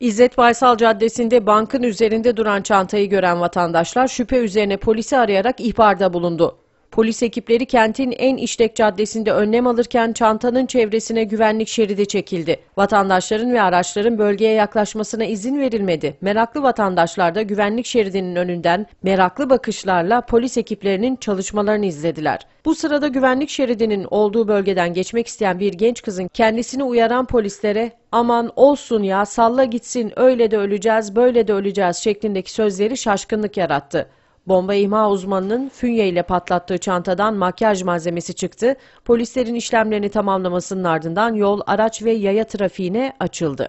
İzzet Baysal Caddesi'nde bankın üzerinde duran çantayı gören vatandaşlar şüphe üzerine polisi arayarak ihbarda bulundu. Polis ekipleri kentin en işlek caddesinde önlem alırken çantanın çevresine güvenlik şeridi çekildi. Vatandaşların ve araçların bölgeye yaklaşmasına izin verilmedi. Meraklı vatandaşlar da güvenlik şeridinin önünden meraklı bakışlarla polis ekiplerinin çalışmalarını izlediler. Bu sırada güvenlik şeridinin olduğu bölgeden geçmek isteyen bir genç kızın kendisini uyaran polislere aman olsun ya salla gitsin öyle de öleceğiz böyle de öleceğiz şeklindeki sözleri şaşkınlık yarattı. Bomba imha uzmanının fünye ile patlattığı çantadan makyaj malzemesi çıktı. Polislerin işlemlerini tamamlamasının ardından yol, araç ve yaya trafiğine açıldı.